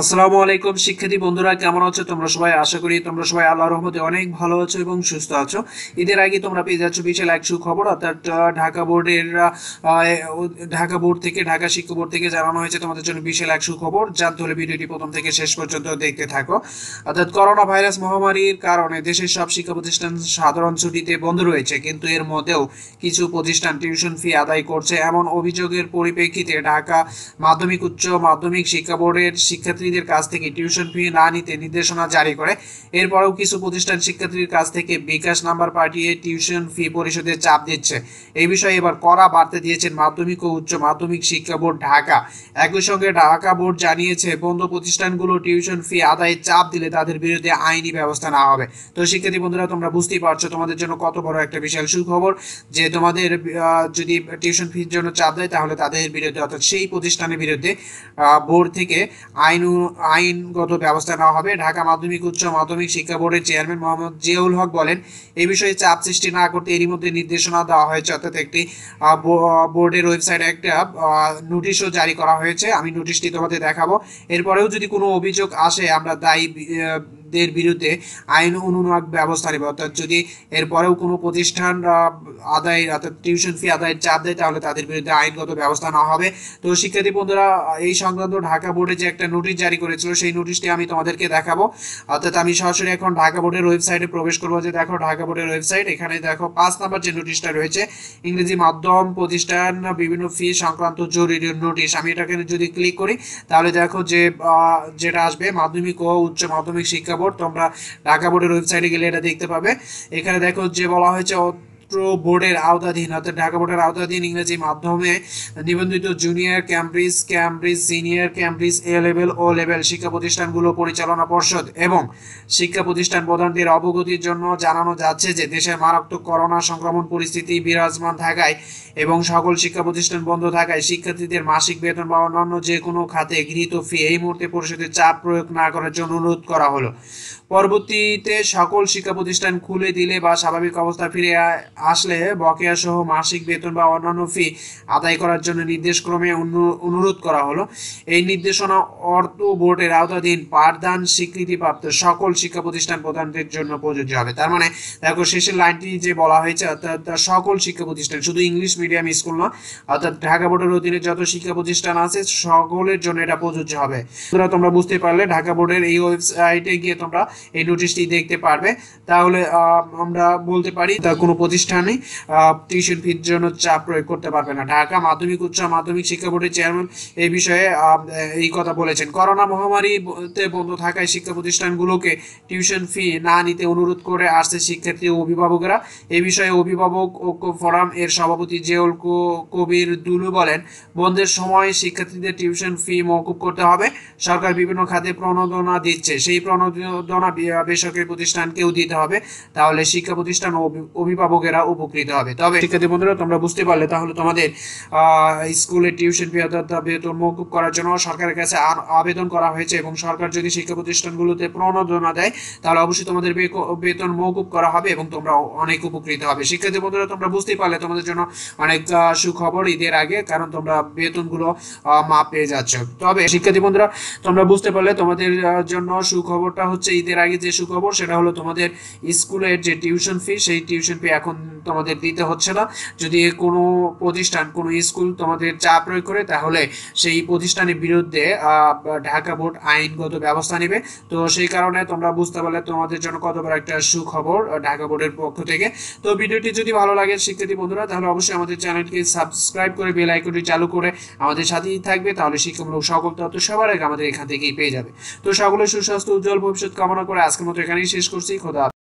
আসসালামু আলাইকুম শিক্ষার্থী বন্ধুরা কেমন আছো তোমরা সবাই আশা করি তোমরা সবাই আল্লাহ রহমতে অনেক ভালো আছো এবং সুস্থ আছো ঈদের আগে তোমরা পেয়ে যাচ্ছ বিশাল এক খবর অর্থাৎ ঢাকা বোর্ডের ঢাকা বোর্ড থেকে ঢাকা শিক্ষা বোর্ড থেকে জানানো হয়েছে তোমাদের জন্য বিশাল এক খবর জানতে হলে ভিডিওটি প্রথম থেকে শেষ পর্যন্ত দেখতে থাকো অর্থাৎ করোনা ভাইরাস মহামারীর কারণে দেশের সব শিক্ষা প্রতিষ্ঠান সাধারণ ছুটিতে বন্ধ রয়েছে কিন্তু এর মধ্যেও কিছু প্রতিষ্ঠান টিউশন ফি আদায় করছে এমন অভিযোগের পরিপ্রেক্ষিতে ঢাকা মাধ্যমিক উচ্চ মাধ্যমিক শিক্ষা বোর্ডের শিক্ষার্থী শিক্ষার্থীদের কাছ থেকে টিউশন ফি না নিতে নির্দেশনা জারি করে এরপরেও কিছু প্রতিষ্ঠান শিক্ষার্থীর কাছ থেকে বিকাশ নাম্বার পাঠিয়ে টিউশন ফি পরিশোধের চাপ দিচ্ছে এই বিষয়ে এবার কড়া বাড়তে দিয়েছেন মাধ্যমিক ও উচ্চ মাধ্যমিক শিক্ষা বোর্ড ঢাকা একই সঙ্গে ঢাকা বোর্ড জানিয়েছে বন্ধ প্রতিষ্ঠানগুলো টিউশন ফি আদায়ের চাপ দিলে তাদের বিরুদ্ধে আইনি ব্যবস্থা নেওয়া হবে তো শিক্ষার্থী বন্ধুরা তোমরা বুঝতেই পারছো তোমাদের জন্য কত বড় একটা বিশাল সুখবর যে তোমাদের যদি টিউশন ফির জন্য চাপ দেয় তাহলে তাদের বিরুদ্ধে অর্থাৎ সেই প্রতিষ্ঠানের বিরুদ্ধে বোর্ড থেকে আইন আইনগত ব্যবস্থা নেওয়া হবে ঢাকা মাধ্যমিক উচ্চ মাধ্যমিক শিক্ষা বোর্ডের চেয়ারম্যান মোহাম্মদ জিয়াউল হক বলেন এ বিষয়ে চাপ সৃষ্টি না করতে এরই মধ্যে নির্দেশনা দেওয়া হয়েছে অর্থাৎ একটি বোর্ডের ওয়েবসাইটে একটা নোটিশও জারি করা হয়েছে আমি নোটিশটি তোমাদের দেখাবো এরপরেও যদি কোনো অভিযোগ আসে আমরা দায়ী দের বিরুদ্ধে আইন অনুনাদ ব্যবস্থা নেবে অর্থাৎ যদি এরপরেও কোনো প্রতিষ্ঠান আদায় অর্থাৎ টিউশন ফি আদায়ের চাপ দেয় তাহলে তাদের বিরুদ্ধে আইনগত ব্যবস্থা না হবে তো শিক্ষার্থী বন্ধুরা এই সংক্রান্ত ঢাকা বোর্ডে যে একটা নোটিশ জারি করেছিল সেই নোটিশটি আমি তোমাদেরকে দেখাবো অর্থাৎ আমি সরাসরি এখন ঢাকা বোর্ডের ওয়েবসাইটে প্রবেশ করবো যে দেখো ঢাকা বোর্ডের ওয়েবসাইট এখানে দেখো পাঁচ নাম্বার যে নোটিশটা রয়েছে ইংরেজি মাধ্যম প্রতিষ্ঠান বিভিন্ন ফি সংক্রান্ত জরুরি নোটিশ আমি এটাকে যদি ক্লিক করি তাহলে দেখো যে যেটা আসবে মাধ্যমিক ও উচ্চ মাধ্যমিক শিক্ষা বোর্ড তোমরা ঢাকা বোর্ডের ওয়েবসাইটে গেলে এটা দেখতে পাবে এখানে দেখো যে বলা হয়েছে বোর্ডের আওতাধীন অর্থাৎ ঢাকা বোর্ডের আওতাধীন ইংরেজি মাধ্যমে নিবন্ধিত junior Cambridge Cambridge senior Cambridge A level O level শিক্ষা প্রতিষ্ঠানগুলো পরিচালনা পর্ষদ এবং শিক্ষা প্রতিষ্ঠান প্রধানদের অবগতির জন্য জানানো যাচ্ছে যে দেশের মারাত্মক করোনা সংক্রমণ পরিস্থিতি বিরাজমান থাকায় এবং সকল শিক্ষা প্রতিষ্ঠান বন্ধ থাকায় শিক্ষার্থীদের মাসিক বেতন বা অন্যান্য যে কোনো খাতে গৃহীত ফি এই মুহূর্তে পরিষদের চাপ প্রয়োগ না করার জন্য অনুরোধ করা হলো পরবর্তীতে সকল শিক্ষা প্রতিষ্ঠান খুলে দিলে বা স্বাভাবিক অবস্থা ফিরে আসলে বকেয়া সহ মাসিক বেতন বা অন্যান্য ফি আদায় করার জন্য নির্দেশক্রমে অনুরোধ করা হলো এই নির্দেশনা অর্থ বোর্ডের আওতাধীন পাঠদান স্বীকৃতিপ্রাপ্ত সকল শিক্ষা প্রতিষ্ঠান প্রদানদের জন্য প্রযোজ্য হবে তার মানে দেখো শেষের লাইনটি যে বলা হয়েছে অর্থাৎ সকল শিক্ষা প্রতিষ্ঠান শুধু ইংলিশ মিডিয়াম স্কুল না অর্থাৎ ঢাকা বোর্ডের অধীনে যত শিক্ষা প্রতিষ্ঠান আছে সকলের জন্য এটা প্রযোজ্য হবে তোমরা বুঝতে পারলে ঢাকা বোর্ডের এই ওয়েবসাইটে গিয়ে তোমরা এই নোটিশটি দেখতে পারবে তাহলে আমরা বলতে পারি তার কোনো প্রতিষ্ঠানে টিউশন ফির জন্য চাপ প্রয়োগ করতে পারবে না ঢাকা মাধ্যমিক উচ্চ মাধ্যমিক শিক্ষা বোর্ডের চেয়ারম্যান এই বিষয়ে এই কথা বলেছেন করোনা মহামারীতে বন্ধ থাকায় শিক্ষা প্রতিষ্ঠানগুলোকে টিউশন ফি না নিতে অনুরোধ করে আসছে শিক্ষার্থী ও অভিভাবকরা এ বিষয়ে অভিভাবক ঐক্য ফোরাম এর সভাপতি জেউল কবির দুলু বলেন বন্ধের সময় শিক্ষার্থীদের টিউশন ফি মকুব করতে হবে সরকার বিভিন্ন খাতে প্রণোদনা দিচ্ছে সেই প্রণোদনা বেসরকারি প্রতিষ্ঠানকেও দিতে হবে তাহলে শিক্ষা প্রতিষ্ঠান অভিভাবকেরা উপকৃত হবে তবে শিক্ষার্থী বন্ধুরা তোমরা বুঝতে পারলে তাহলে তোমাদের স্কুলে টিউশন ফি অর্থাৎ বেতন মৌকুব করার জন্য সরকারের কাছে আবেদন করা হয়েছে এবং সরকার যদি শিক্ষা প্রতিষ্ঠানগুলোতে প্রণোদনা দেয় তাহলে অবশ্যই তোমাদের বেতন মৌকুব করা হবে এবং তোমরা অনেক উপকৃত হবে শিক্ষার্থী বন্ধুরা তোমরা বুঝতে পারলে তোমাদের জন্য অনেক সুখবর ঈদের আগে কারণ তোমরা বেতনগুলো মাপ পেয়ে যাচ্ছ তবে শিক্ষার্থী বন্ধুরা তোমরা বুঝতে পারলে তোমাদের জন্য সুখবরটা হচ্ছে ঈদের ঈদের আগে যে সুখবর সেটা হলো তোমাদের স্কুলের যে টিউশন ফি সেই টিউশন ফি এখন তোমাদের দিতে হচ্ছে না যদি কোনো প্রতিষ্ঠান কোনো স্কুল তোমাদের চা প্রয়োগ করে তাহলে সেই প্রতিষ্ঠানের বিরুদ্ধে ঢাকা বোর্ড আইনগত ব্যবস্থা নেবে তো সেই কারণে তোমরা বুঝতে পারলে তোমাদের জন্য কত বড় একটা সুখবর ঢাকা বোর্ডের পক্ষ থেকে তো ভিডিওটি যদি ভালো লাগে শিক্ষার্থী বন্ধুরা তাহলে অবশ্যই আমাদের চ্যানেলকে সাবস্ক্রাইব করে বেল আইকনটি চালু করে আমাদের সাথেই থাকবে তাহলে শিক্ষামূলক সকল তথ্য সবার আগে আমাদের এখান থেকেই পেয়ে যাবে তো সকলের সুস্বাস্থ্য উজ্জ্বল ভবিষ্যৎ কামনা করে আজকের মতো এখানেই শেষ করছি খোদা